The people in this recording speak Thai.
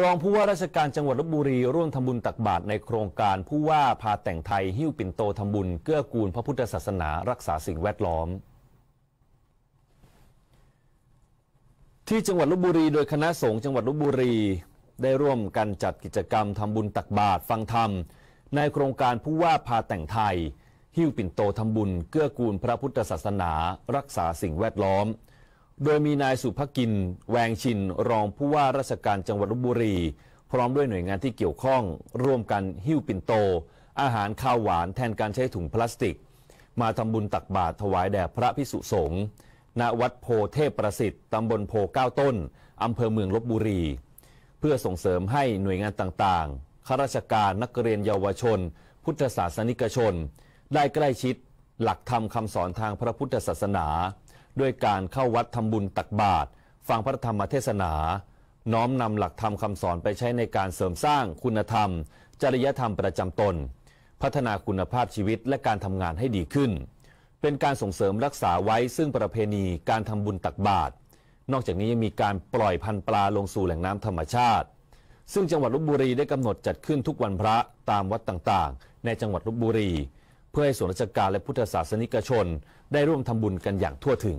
รองผู้ว่าราชการจังหวัดลบบุรีร่วมทำบุญตักบาตรในโครงการผู้ว่าพาแต่งไทย หิ้วปิ่นโตทำบุญเกื้อกูลพระพุทธศาสนา รักษาสิ่งแวดล้อม ที่จังหวัดลบบุรีโดยคณะสงฆ์จังหวัดลบบุรีได้ร่วมกันจัดกิจกรรมทำบุญตักบาตรฟังธรรม ในโครงการผู้ว่าพาแต่งไทย หิ้วปิ่นโตทำบุญเกื้อกูลพระพุทธศาสนา รักษาสิ่งแวดล้อมโดยมีนายสุภกิน แวงชิน รองผู้ว่าราชการจังหวัดลบบุรี พร้อมด้วยหน่วยงานที่เกี่ยวข้อง ร่วมกันหิ้วปิ่นโต อาหารข้าวหวานแทนการใช้ถุงพลาสติก มาทำบุญตักบาตรถวายแด่พระพิสุสงฆ์ณวัดโพเทพประสิทธิ์ตำบลโพเก้าต้นอำเภอเมืองลบบุรี เพื่อส่งเสริมให้หน่วยงานต่างๆข้าราชการนักเรียนเยาวชน พุทธศาสนิกชน ได้ใกล้ชิด หลักธรรมคำสอนทางพระพุทธศาสนาด้วยการเข้าวัดทำบุญตักบาตรฟังพระธรรมเทศนา น้อมนำหลักธรรมคำสอนไปใช้ในการเสริมสร้างคุณธรรม จริยธรรมประจำตน พัฒนาคุณภาพชีวิตและการทำงานให้ดีขึ้น เป็นการส่งเสริมรักษาไว้ซึ่งประเพณีการทำบุญตักบาตรนอกจากนี้ยังมีการปล่อยพันปลาลงสู่แหล่งน้ำธรรมชาติ ซึ่งจังหวัดลบบุรีได้กำหนดจัดขึ้นทุกวันพระตามวัดต่างๆ ในจังหวัดลบบุรีเพื่อให้ส่วนราชการและพุทธศาสนิกชนได้ร่วมทำบุญกันอย่างทั่วถึง